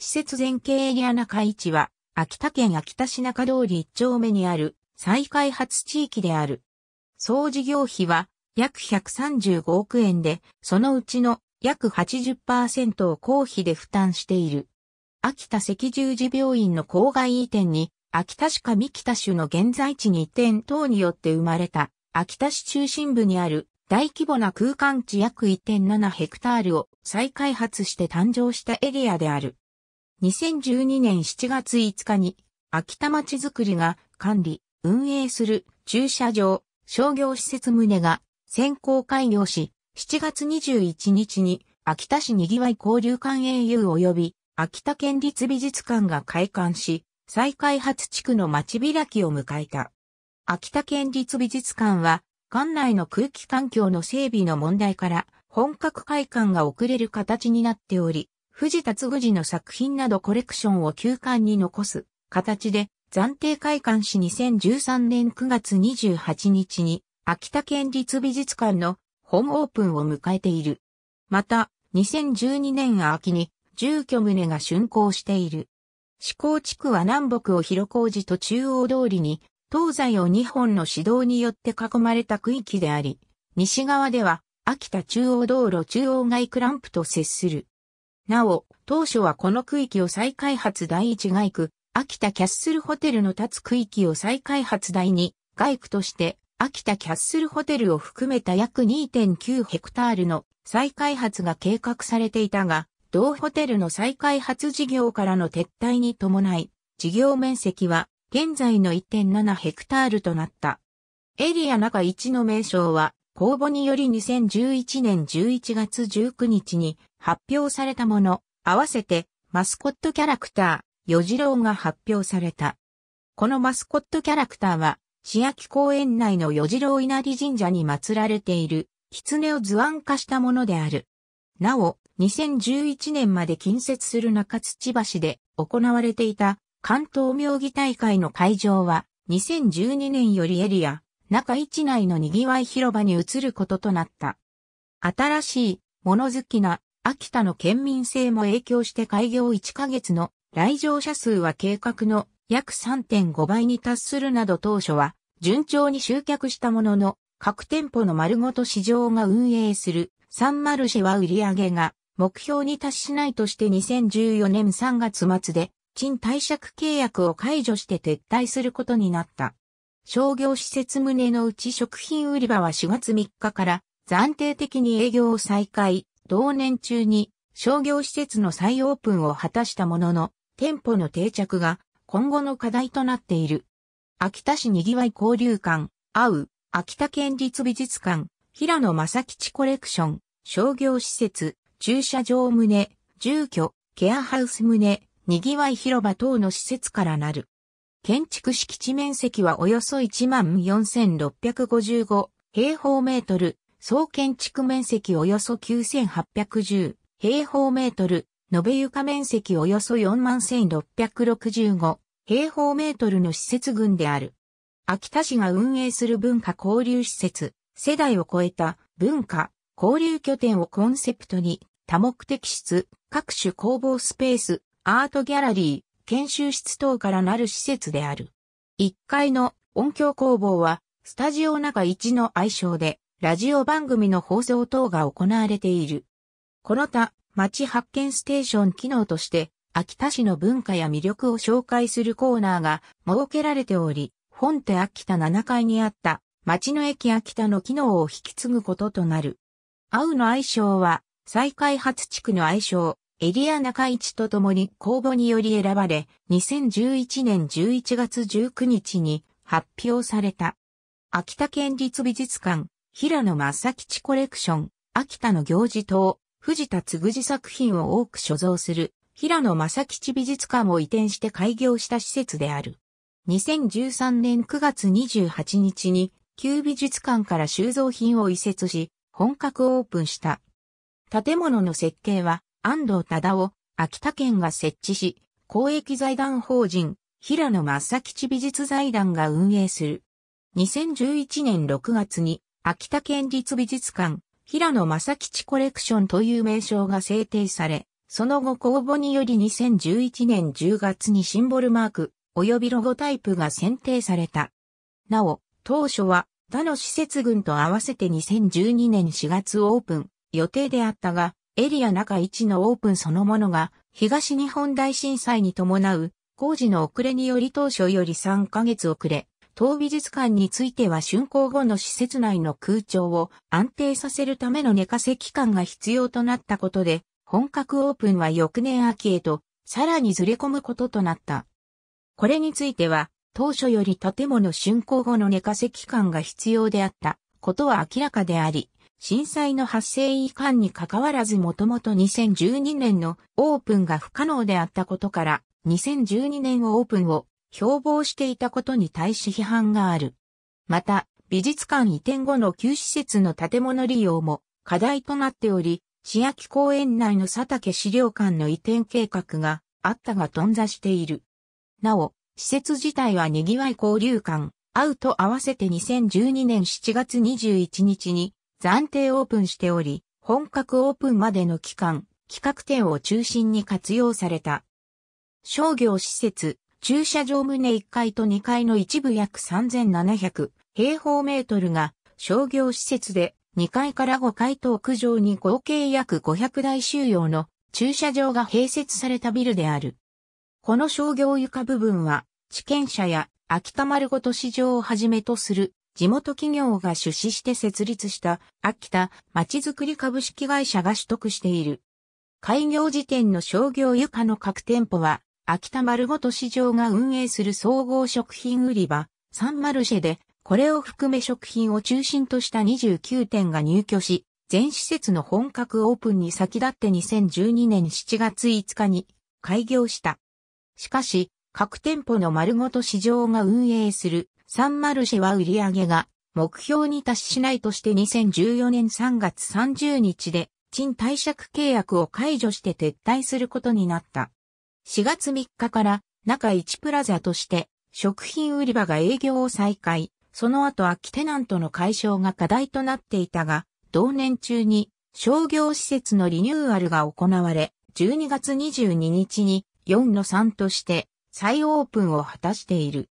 施設全景エリア中市は、秋田県秋田市中通り1丁目にある再開発地域である。総事業費は約135億円で、そのうちの約80%を公費で負担している。秋田赤十字病院の郊外移転に、秋田市か三北市の現在地に移転等によって生まれた、秋田市中心部にある大規模な空間地約1.7ヘクタールを再開発して誕生したエリアである。2012年7月5日に、秋田町づくりが管理、運営する駐車場、商業施設棟が先行開業し、7月21日に秋田市にぎわい交流館 au 及び秋田県立美術館が開館し、再開発地区の町開きを迎えた。秋田県立美術館は、館内の空気環境の整備の問題から、本格開館が遅れる形になっており、藤田嗣次の作品などコレクションを休館に残す形で暫定開館し2013年9月28日に秋田県立美術館の本オープンを迎えている。また、2012年秋に住居棟が竣工している。志向地区は南北を広小路と中央通りに、東西を2本の指導によって囲まれた区域であり、西側では秋田中央道路中央街クランプと接する。なお、当初はこの区域を再開発第1街区、秋田キャッスルホテルの立つ区域を再開発第2街区として、秋田キャッスルホテルを含めた約2.9ヘクタールの再開発が計画されていたが、同ホテルの再開発事業からの撤退に伴い、事業面積は現在の1.7ヘクタールとなった。エリア中1の名称は、公募により2011年11月19日に発表されたもの、合わせてマスコットキャラクター、与次郎が発表された。このマスコットキャラクターは、市焼公園内の与次郎稲荷神社に祀られている、狐を図案化したものである。なお、2011年まで近接する中土橋で行われていた関東妙義大会の会場は、2012年よりエリア、中市内の賑わい広場に移ることとなった。新しい、物好きな、秋田の県民性も影響して開業1ヶ月の来場者数は計画の約3.5倍に達するなど当初は順調に集客したものの各店舗の丸ごと市場が運営するサンマルシェは売り上げが目標に達しないとして2014年3月末で賃貸借契約を解除して撤退することになった。商業施設棟のうち食品売り場は4月3日から暫定的に営業を再開、同年中に商業施設の再オープンを果たしたものの、店舗の定着が今後の課題となっている。秋田市にぎわい交流館、会う、秋田県立美術館、平野正吉コレクション、商業施設、駐車場棟、住居、ケアハウス棟、にぎわい広場等の施設からなる。建築敷地面積はおよそ14,655平方メートル、総建築面積およそ9,810平方メートル、延べ床面積およそ41,665平方メートルの施設群である。秋田市が運営する文化交流施設、世代を超えた文化交流拠点をコンセプトに多目的室、各種工房スペース、アートギャラリー、研修室等からなる施設である。1階の音響工房は、スタジオ中1の愛称で、ラジオ番組の放送等が行われている。この他、町発見ステーション機能として、秋田市の文化や魅力を紹介するコーナーが設けられており、本手秋田7階にあった町の駅秋田の機能を引き継ぐこととなる。青の愛称は、再開発地区の愛称、エリア中市と共に公募により選ばれ、2011年11月19日に発表された。秋田県立美術館、平野正吉コレクション、秋田の行事等、藤田嗣治作品を多く所蔵する、平野正吉美術館を移転して開業した施設である。2013年9月28日に、旧美術館から収蔵品を移設し、本格オープンした。建物の設計は、安藤忠雄、秋田県が設置し、公益財団法人、平野正吉美術財団が運営する。2011年6月に、秋田県立美術館、平野正吉コレクションという名称が制定され、その後公募により2011年10月にシンボルマーク、及びロゴタイプが選定された。なお、当初は、他の施設群と合わせて2012年4月オープン予定であったが、エリア中1のオープンそのものが東日本大震災に伴う工事の遅れにより当初より3ヶ月遅れ、当美術館については竣工後の施設内の空調を安定させるための寝かせ期間が必要となったことで、本格オープンは翌年秋へと、さらにずれ込むこととなった。これについては、当初より建物竣工後の寝かせ期間が必要であったことは明らかであり、震災の発生以下に関わらずもともと2012年のオープンが不可能であったことから、2012年オープンを標榜していたことに対し批判がある。また、美術館移転後の旧施設の建物利用も課題となっており、市役公園内の佐竹資料館の移転計画があったが頓挫している。なお、施設自体は賑わい交流館、アウト合わせて2012年7月21日に暫定オープンしており、本格オープンまでの期間、企画展を中心に活用された。商業施設、駐車場棟1階と2階の一部約3700平方メートルが商業施設で2階から5階と屋上に合計約500台収容の駐車場が併設されたビルである。この商業床部分は地権者や秋田丸ごと市場をはじめとする地元企業が出資して設立した秋田町づくり株式会社が取得している。開業時点の商業床の各店舗は、秋田丸ごと市場が運営する総合食品売り場、サンマルシェで、これを含め食品を中心とした29店が入居し、全施設の本格オープンに先立って2012年7月5日に開業した。しかし、各店舗の丸ごと市場が運営するサンマルシェは売り上げが目標に達しないとして2014年3月30日で賃貸借契約を解除して撤退することになった。4月3日から中1プラザとして食品売り場が営業を再開、その後空きテナントの解消が課題となっていたが、同年中に商業施設のリニューアルが行われ、12月22日に4の3として再オープンを果たしている。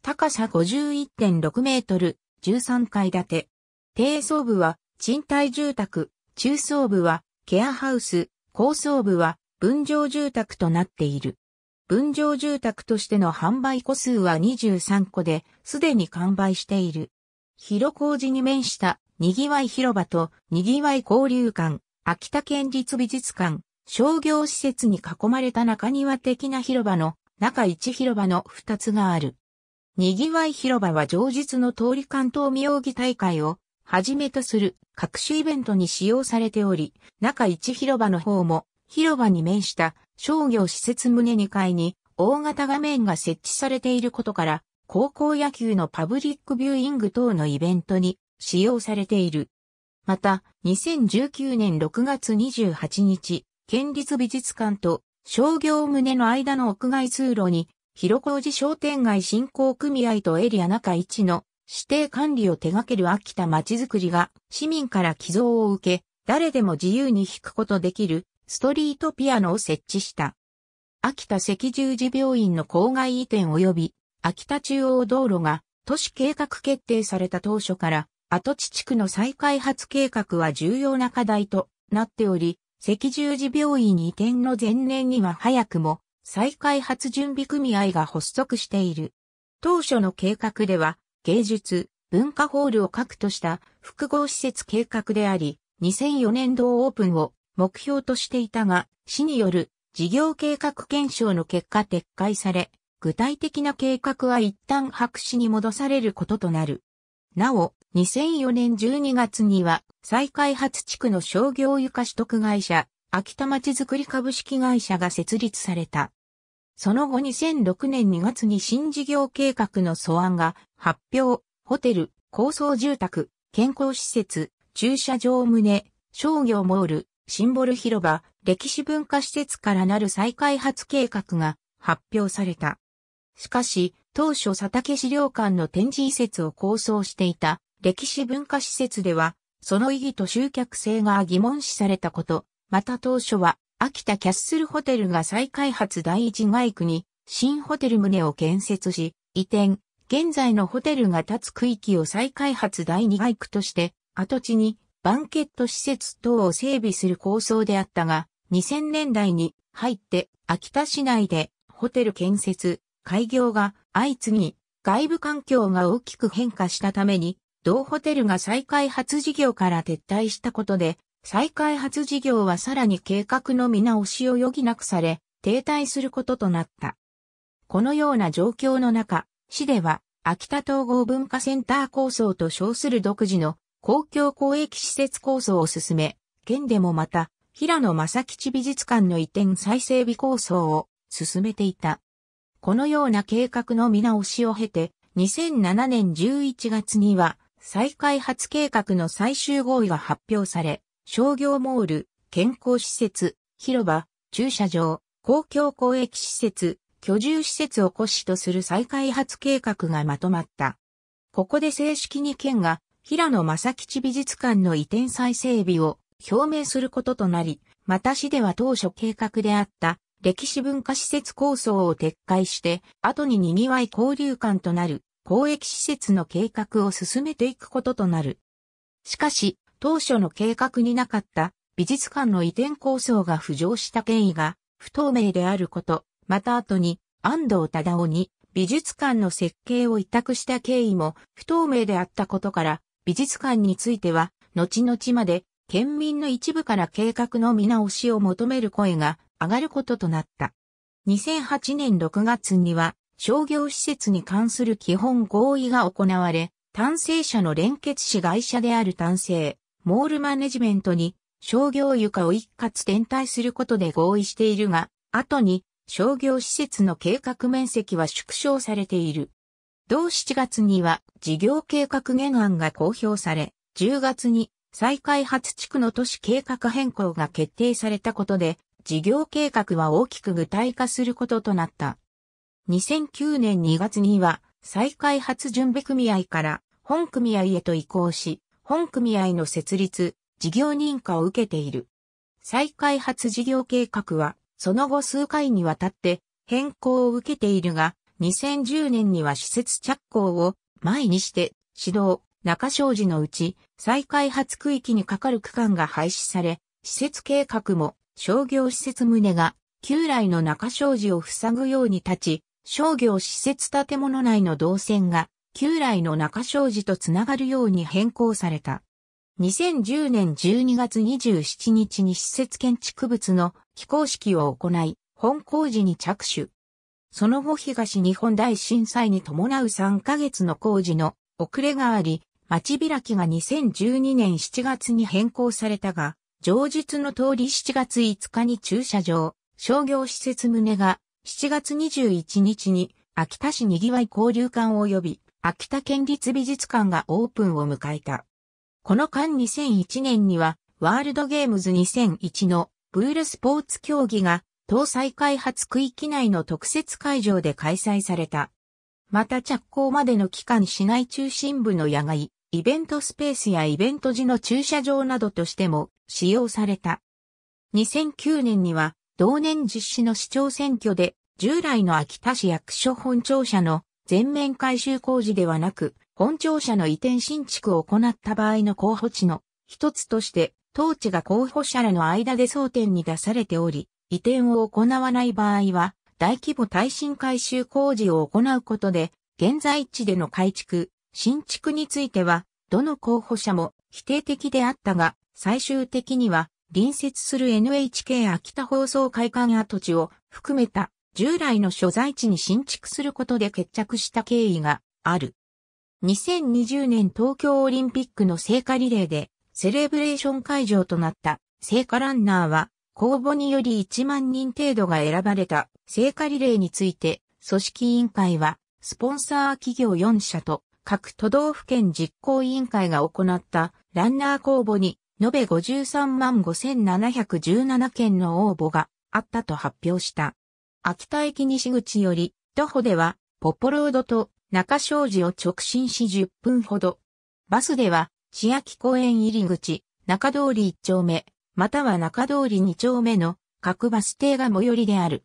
高さ51.6メートル、13階建て。低層部は賃貸住宅、中層部はケアハウス、高層部は分譲住宅となっている。分譲住宅としての販売個数は23個で、すでに完売している。広小路に面した賑わい広場と賑わい交流館、秋田県立美術館、商業施設に囲まれた中庭的な広場の中一広場の2つがある。にぎわい広場は常日の通り関東容義大会をはじめとする各種イベントに使用されており、中1広場の方も広場に面した商業施設棟2階に大型画面が設置されていることから、高校野球のパブリックビューイング等のイベントに使用されている。また、2019年6月28日、県立美術館と商業棟の間の屋外通路に広小路商店街振興組合とエリア中1の指定管理を手掛ける秋田まちづくりが市民から寄贈を受け、誰でも自由に弾くことできるストリートピアノを設置した。秋田赤十字病院の郊外移転及び秋田中央道路が都市計画決定された当初から跡地地区の再開発計画は重要な課題となっており、赤十字病院移転の前年には早くも再開発準備組合が発足している。当初の計画では、芸術、文化ホールを核とした複合施設計画であり、2004年度オープンを目標としていたが、市による事業計画検証の結果撤回され、具体的な計画は一旦白紙に戻されることとなる。なお、2004年12月には、再開発地区の商業床取得会社、秋田町づくり株式会社が設立された。その後2006年2月に新事業計画の素案が発表、ホテル、高層住宅、健康施設、駐車場棟、商業モール、シンボル広場、歴史文化施設からなる再開発計画が発表された。しかし、当初佐竹資料館の展示施設を構想していた歴史文化施設では、その意義と集客性が疑問視されたこと、また当初は秋田キャッスルホテルが再開発第一街区に新ホテル棟を建設し、移転、現在のホテルが建つ区域を再開発第二街区として、跡地にバンケット施設等を整備する構想であったが、2000年代に入って秋田市内でホテル建設、開業が相次ぎ、外部環境が大きく変化したために、同ホテルが再開発事業から撤退したことで、再開発事業はさらに計画の見直しを余儀なくされ、停滞することとなった。このような状況の中、市では、秋田統合文化センター構想と称する独自の公共公益施設構想を進め、県でもまた、平野正吉美術館の移転再整備構想を進めていた。このような計画の見直しを経て、2007年11月には、再開発計画の最終合意が発表され、商業モール、健康施設、広場、駐車場、公共交易施設、居住施設を骨子とする再開発計画がまとまった。ここで正式に県が平野正吉美術館の移転再整備を表明することとなり、また市では当初計画であった歴史文化施設構想を撤回して、後に賑わい交流館となる公益施設の計画を進めていくこととなる。しかし、当初の計画になかった美術館の移転構想が浮上した経緯が不透明であること、また後に安藤忠夫に美術館の設計を委託した経緯も不透明であったことから美術館については後々まで県民の一部から計画の見直しを求める声が上がることとなった。2008年6月には商業施設に関する基本合意が行われ、単成者の連結子会社である単成、モールマネジメントに商業床を一括転退することで合意しているが、後に商業施設の計画面積は縮小されている。同7月には事業計画原案が公表され、10月に再開発地区の都市計画変更が決定されたことで、事業計画は大きく具体化することとなった。2009年2月には再開発準備組合から本組合へと移行し、本組合の設立、事業認可を受けている。再開発事業計画は、その後数回にわたって変更を受けているが、2010年には施設着工を前にして、指導、中障子のうち、再開発区域にかかる区間が廃止され、施設計画も商業施設棟が旧来の中障子を塞ぐように立ち、商業施設建物内の動線が旧来の中障子とつながるように変更された。2010年12月27日に施設建築物の起工式を行い、本工事に着手。その後東日本大震災に伴う3ヶ月の工事の遅れがあり、町開きが2012年7月に変更されたが、上述の通り7月5日に駐車場、商業施設棟が7月21日に秋田市にぎわい交流館及び秋田県立美術館がオープンを迎えた。この間2001年には、ワールドゲームズ2001のプールスポーツ競技が、東西開発区域内の特設会場で開催された。また着工までの期間市内中心部の野外、イベントスペースやイベント時の駐車場などとしても使用された。2009年には同年実施の市長選挙で従来の秋田市役所本庁舎の全面改修工事ではなく、本庁舎の移転新築を行った場合の候補地の一つとして、当地が候補者らの間で争点に出されており、移転を行わない場合は、大規模耐震改修工事を行うことで、現在地での改築、新築については、どの候補者も否定的であったが、最終的には、隣接する NHK 秋田放送会館跡地を含めた従来の所在地に新築することで決着した経緯がある。2020年東京オリンピックの聖火リレーでセレブレーション会場となった聖火ランナーは公募により1万人程度が選ばれた聖火リレーについて組織委員会はスポンサー企業4社と各都道府県実行委員会が行ったランナー公募に延べ53万5717件の応募があったと発表した。秋田駅西口より、徒歩では、ポポロードと中庄寺を直進し10分ほど。バスでは、市秋公園入り口、中通り1丁目、または中通り2丁目の各バス停が最寄りである。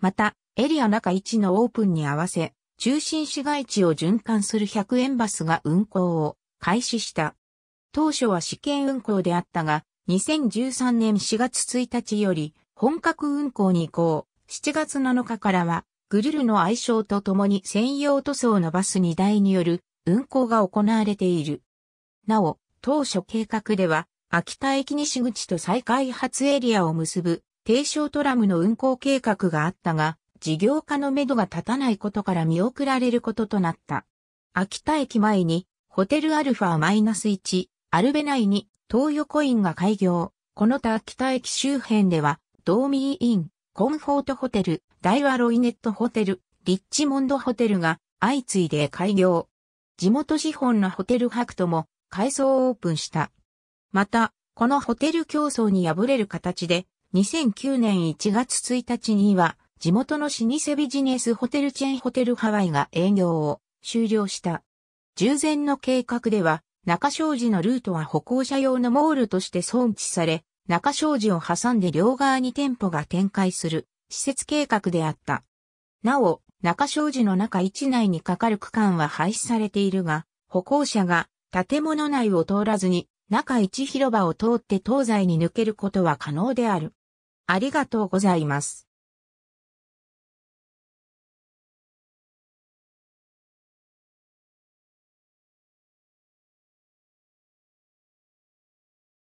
また、エリア中1のオープンに合わせ、中心市街地を循環する100円バスが運行を開始した。当初は試験運行であったが、2013年4月1日より本格運行に移行。7月7日からは、グルルの愛称とともに専用塗装のバス2台による運行が行われている。なお、当初計画では、秋田駅西口と再開発エリアを結ぶ、低床トラムの運行計画があったが、事業化のめどが立たないことから見送られることとなった。秋田駅前に、ホテルアルファ -1、アルベ内に、東横インが開業。この他秋田駅周辺では、ドーミーイン、コンフォートホテル、ダイワロイネットホテル、リッチモンドホテルが相次いで開業。地元資本のホテルハクトも改装オープンした。また、このホテル競争に敗れる形で、2009年1月1日には、地元の老舗ビジネスホテルチェーンホテルハワイが営業を終了した。従前の計画では、中障寺のルートは歩行者用のモールとして装置され、中小路を挟んで両側に店舗が展開する施設計画であった。なお、中小路の中1内にかかる区間は廃止されているが、歩行者が建物内を通らずに中1広場を通って東西に抜けることは可能である。ありがとうございます。